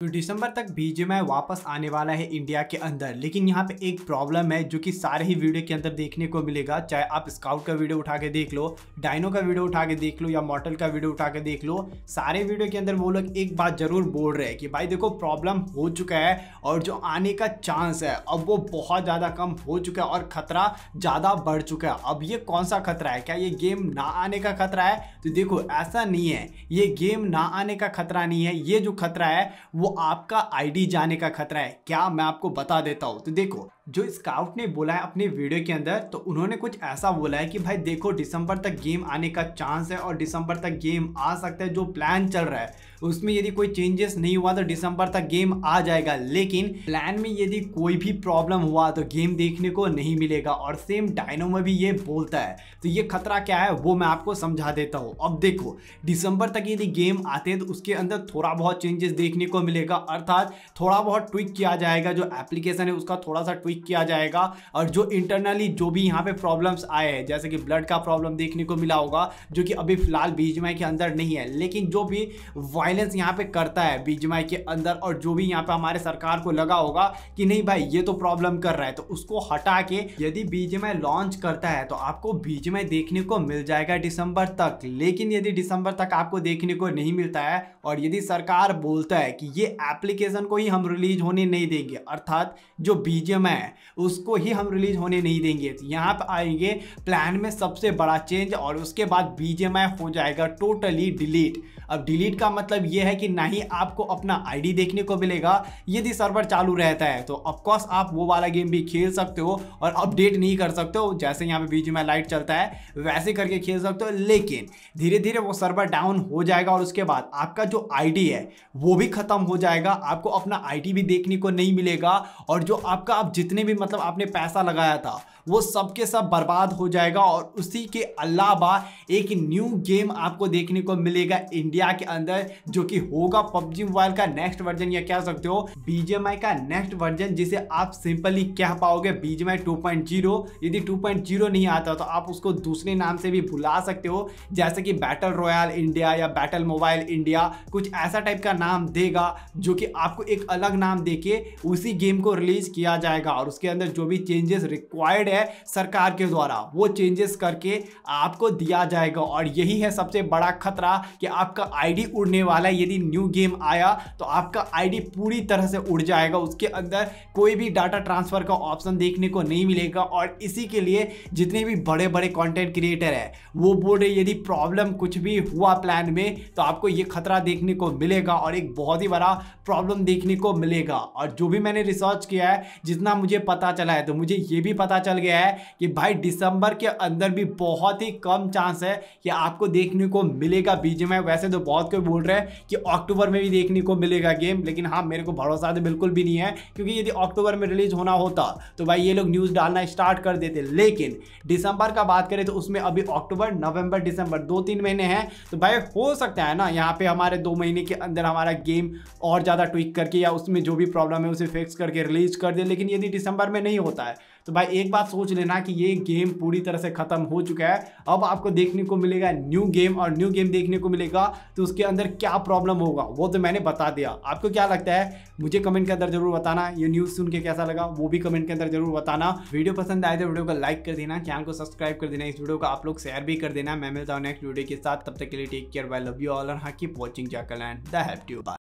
तो दिसंबर तक बीजेमआई वापस आने वाला है इंडिया के अंदर लेकिन यहाँ पे एक प्रॉब्लम है जो कि सारे ही वीडियो के अंदर देखने को मिलेगा चाहे आप स्काउट का वीडियो उठा के देख लो डायनो का वीडियो उठा के देख लो या मॉडल का वीडियो उठा के देख लो सारे वीडियो के अंदर वो लोग एक बात जरूर बोल रहे हैं कि भाई देखो प्रॉब्लम हो चुका है और जो आने का चांस है अब वो बहुत ज़्यादा कम हो चुका है और खतरा ज़्यादा बढ़ चुका है अब ये कौन सा खतरा है क्या ये गेम ना आने का खतरा है तो देखो ऐसा नहीं है ये गेम ना आने का खतरा नहीं है ये जो खतरा है वो आपका आईडी जाने का खतरा है क्या मैं आपको बता देता हूँ तो देखो जो स्काउट ने बोला है अपने वीडियो के अंदर तो उन्होंने कुछ ऐसा बोला है कि भाई देखो दिसंबर तक गेम आने का चांस है और दिसंबर तक गेम आ सकता है जो प्लान चल रहा है उसमें यदि कोई चेंजेस नहीं हुआ तो दिसंबर तक गेम आ जाएगा लेकिन प्लान में यदि कोई भी प्रॉब्लम हुआ तो गेम देखने को नहीं मिलेगा और सेम डायनो में भी ये बोलता है तो ये खतरा क्या है वो मैं आपको समझा देता हूँ अब देखो दिसंबर तक यदि गेम आते हैं तो उसके अंदर थोड़ा बहुत चेंजेस देखने को मिलेगा अर्थात थोड़ा बहुत ट्विक किया जाएगा जो एप्लीकेशन है उसका थोड़ा सा ट्विक ठीक किया जाएगा और जो इंटरनली जो भी यहाँ पे प्रॉब्लम्स आए हैं जैसे कि ब्लड का प्रॉब्लम देखने को मिला होगा जो कि अभी फिलहाल बीजमय के अंदर नहीं है लेकिन जो भी वायलेंस यहाँ पे करता है बीजमय के अंदर और जो भी यहाँ पे हमारे सरकार को लगा होगा कि नहीं भाई ये तो प्रॉब्लम कर रहा है तो उसको हटा के यदि बीजमय लॉन्च करता है तो आपको बीजमय देखने को मिल जाएगा दिसंबर तक लेकिन यदि दिसंबर तक आपको देखने को नहीं मिलता है और यदि सरकार बोलता है कि ये एप्लीकेशन को ही हम रिलीज होने नहीं देंगे अर्थात जो बीजेम है है उसको ही हम रिलीज होने नहीं देंगे तो यहाँ पर आएंगे प्लान में सबसे बड़ा चेंज और उसके बाद बी हो जाएगा टोटली डिलीट अब डिलीट का मतलब यह है कि ना ही आपको अपना आईडी देखने को मिलेगा यदि सर्वर चालू रहता है तो ऑफकोर्स आप वो वाला गेम भी खेल सकते हो और अपडेट नहीं कर सकते हो जैसे यहाँ पे बीच में लाइट चलता है वैसे करके खेल सकते हो लेकिन धीरे धीरे वो सर्वर डाउन हो जाएगा और उसके बाद आपका जो आईडी है वो भी खत्म हो जाएगा आपको अपना आई भी देखने को नहीं मिलेगा और जो आपका आप जितने जितने भी मतलब आपने पैसा लगाया था वो सब के सब बर्बाद हो जाएगा और उसी के अलावा एक न्यू गेम आपको देखने को मिलेगा इंडिया के अंदर जो कि होगा पबजी मोबाइल का नेक्स्ट वर्जन या कह सकते हो बीजेमआई का नेक्स्ट वर्जन जिसे आप सिंपली कह पाओगे बीजेमआई 2.0 यदि 2.0 नहीं आता तो आप उसको दूसरे नाम से भी बुला सकते हो जैसे कि बैटल रॉयल इंडिया या बैटल मोबाइल इंडिया कुछ ऐसा टाइप का नाम देगा जो कि आपको एक अलग नाम देके उसी गेम को रिलीज किया जाएगा और और उसके अंदर जो भी चेंजेस रिक्वायर्ड है सरकार के द्वारा वो चेंजेस करके आपको दिया जाएगा और यही है सबसे बड़ा खतरा कि आपका आईडी उड़ने वाला है यदि न्यू गेम आया तो आपका आईडी पूरी तरह से उड़ जाएगा उसके अंदर कोई भी डाटा ट्रांसफ़र का ऑप्शन देखने को नहीं मिलेगा और इसी के लिए जितने भी बड़े बड़े कॉन्टेंट क्रिएटर है वो बोल रहे यदि प्रॉब्लम कुछ भी हुआ प्लान में तो आपको ये खतरा देखने को मिलेगा और एक बहुत ही बड़ा प्रॉब्लम देखने को मिलेगा और जो भी मैंने रिसर्च किया है जितना मुझे पता चला है तो मुझे ये भी पता चल गया है कि भाई दिसंबर के अंदर भी बहुत ही कम चांस है कि आपको देखने को मिलेगा बीजेमआई वैसे तो बहुत कोई बोल रहे हैं कि अक्टूबर में भी देखने को मिलेगा गेम लेकिन हाँ मेरे को भरोसा तो बिल्कुल भी नहीं है क्योंकि यदि अक्टूबर में रिलीज होना होता तो भाई ये लोग न्यूज़ डालना स्टार्ट कर देते लेकिन दिसंबर का बात करें तो उसमें अभी अक्टूबर नवंबर दिसंबर दो तीन महीने हैं तो भाई हो सकता है ना यहाँ पे हमारे दो महीने के अंदर हमारा गेम और ज़्यादा ट्विक करके या उसमें जो भी प्रॉब्लम है उसे फिक्स करके रिलीज कर दे लेकिन यदि दिसंबर में नहीं होता है तो भाई एक बात सोच लेना कि ये गेम पूरी तरह से ख़त्म हो चुका है अब आपको देखने को मिलेगा न्यू गेम और न्यू गेम देखने को मिलेगा तो उसके अंदर क्या प्रॉब्लम होगा वो तो मैंने बता दिया आपको क्या लगता है मुझे कमेंट के अंदर जरूर बताना ये न्यूज़ सुन के कैसा लगा वो भी कमेंट के अंदर जरूर बताना वीडियो पसंद आए तो वीडियो को लाइक कर देना चैनल को सब्सक्राइब कर देना इस वीडियो को आप लोग शेयर भी कर देना मैं मिलता हूँ नेक्स्ट वीडियो के साथ तब तक के लिए take care bye love you all and हाँ keep watching jackal and the happy